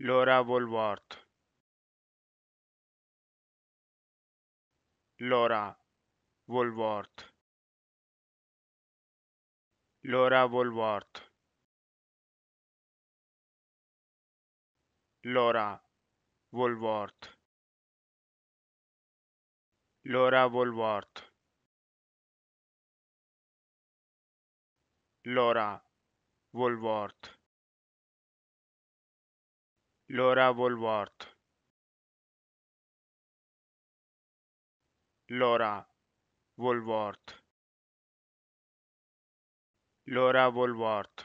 Laura Woolworth Laura Woolworth Laura Woolworth Laura Woolworth Laura Woolworth Laura Woolworth Laura Woolworth Laura Woolworth Laura Woolworth